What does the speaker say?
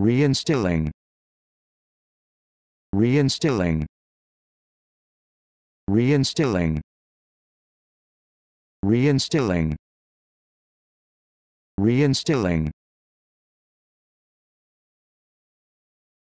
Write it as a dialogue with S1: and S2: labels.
S1: reinstilling reinstilling reinstilling reinstilling reinstilling